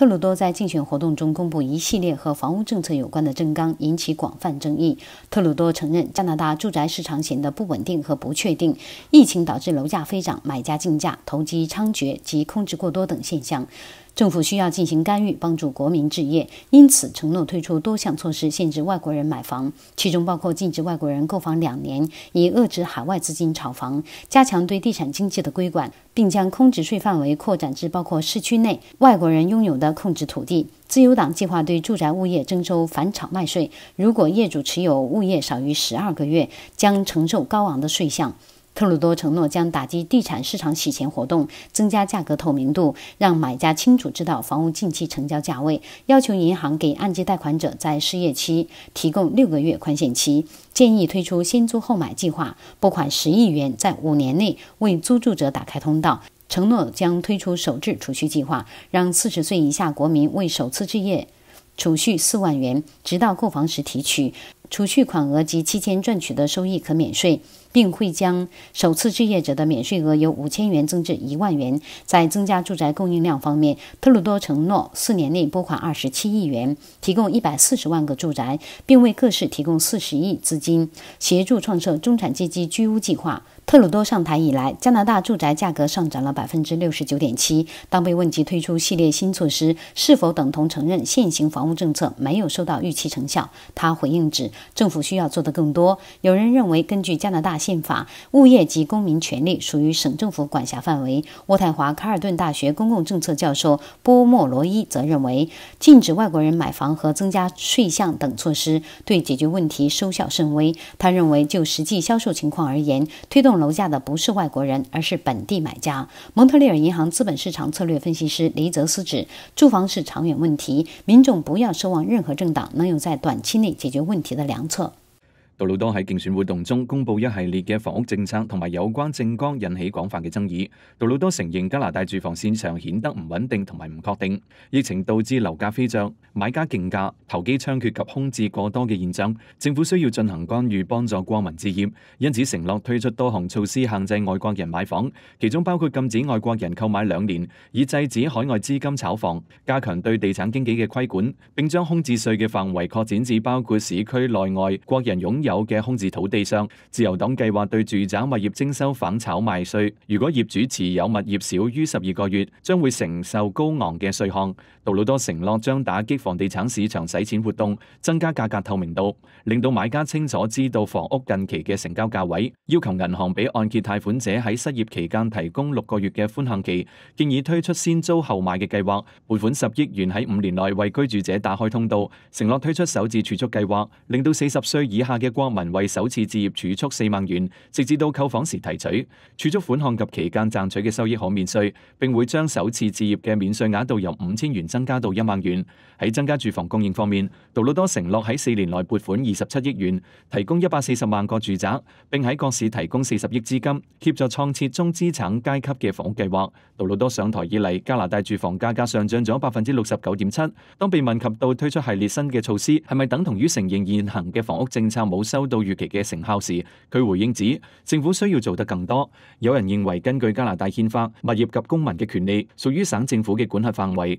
特鲁多在竞选活动中公布一系列和房屋政策有关的政纲，引起广泛争议。特鲁多承认加拿大住宅市场显得不稳定和不确定，疫情导致楼价飞涨，买家竞价、投机猖獗及空置过多等现象。政府需要进行干预，帮助国民置业，因此承诺推出多项措施限制外国人买房，其中包括禁止外国人购房两年，以遏制海外资金炒房，加强对地产经济的规管，并将空置税范围扩展至包括市区内外国人拥有的控制土地。自由党计划对住宅物业征收返场卖税，如果业主持有物业少于十二个月，将承受高昂的税项。特鲁多承诺将打击地产市场洗钱活动，增加价格透明度，让买家清楚知道房屋近期成交价位。要求银行给按揭贷款者在失业期提供六个月宽限期。建议推出先租后买计划，拨款十亿元，在五年内为租住者打开通道。承诺将推出首置储蓄计划，让四十岁以下国民为首次置业储蓄四万元，直到购房时提取储蓄款额及期间赚取的收益可免税。并会将首次置业者的免税额由五千元增至一万元。在增加住宅供应量方面，特鲁多承诺四年内拨款二十七亿元，提供一百四十万个住宅，并为各市提供四十亿资金，协助创设中产阶级居屋计划。特鲁多上台以来，加拿大住宅价格上涨了百分之六十九点七。当被问及推出系列新措施是否等同承认现行房屋政策没有收到预期成效，他回应指，政府需要做的更多。有人认为，根据加拿大。宪法、物业及公民权利属于省政府管辖范围。渥太华卡尔顿大学公共政策教授波莫罗伊则认为，禁止外国人买房和增加税项等措施对解决问题收效甚微。他认为，就实际销售情况而言，推动楼价的不是外国人，而是本地买家。蒙特利尔银行资本市场策略分析师黎泽斯指，住房是长远问题，民众不要奢望任何政党能有在短期内解决问题的良策。杜鲁多喺竞选活动中公布一系列嘅房屋政策同埋有关政纲，引起广泛嘅争议。杜鲁多承认加拿大住房市场显得唔稳定同埋唔确定，疫情导致楼价飞涨、买家竞价、投机猖獗及空置过多嘅现象。政府需要进行干预帮助国民置业，因此承诺推出多项措施限制外国人买房，其中包括禁止外国人购买两年，以制止海外资金炒房，加强对地产经纪嘅规管，并将空置税嘅范围扩展至包括市区内外国人拥有。有嘅空置土地上，自由党计划对住宅物业征收反炒卖税。如果业主持有物业少于十二个月，将会承受高昂嘅税项。杜鲁多承诺将打击房地产市场洗钱活动，增加价格透明度，令到买家清楚知道房屋近期嘅成交价位。要求银行俾按揭贷款者喺失业期间提供六个月嘅宽限期。建议推出先租后买嘅计划，拨款十亿元喺五年内为居住者打开通道。承诺推出首置储蓄计划，令到四十岁以下嘅国民为首次置业储蓄四万元，直至到购房时提取储蓄款项及期间赚取嘅收益可免税，并会将首次置业嘅免税额度由五千元增加到一万元。喺增加住房供应方面，杜鲁多承诺喺四年内拨款二十七亿元，提供一百四十万个住宅，并喺各市提供四十亿资金，协助创设中资产阶级嘅房屋计划。杜鲁多上台以嚟，加拿大住房价格上涨咗百分之六十九点七。当被问及到推出系列新嘅措施系咪等同于承认现行嘅房屋政策冇？冇收到預期嘅成效時，佢回應指政府需要做得更多。有人認為根據加拿大憲法，物業及公民嘅權利屬於省政府嘅管轄範圍。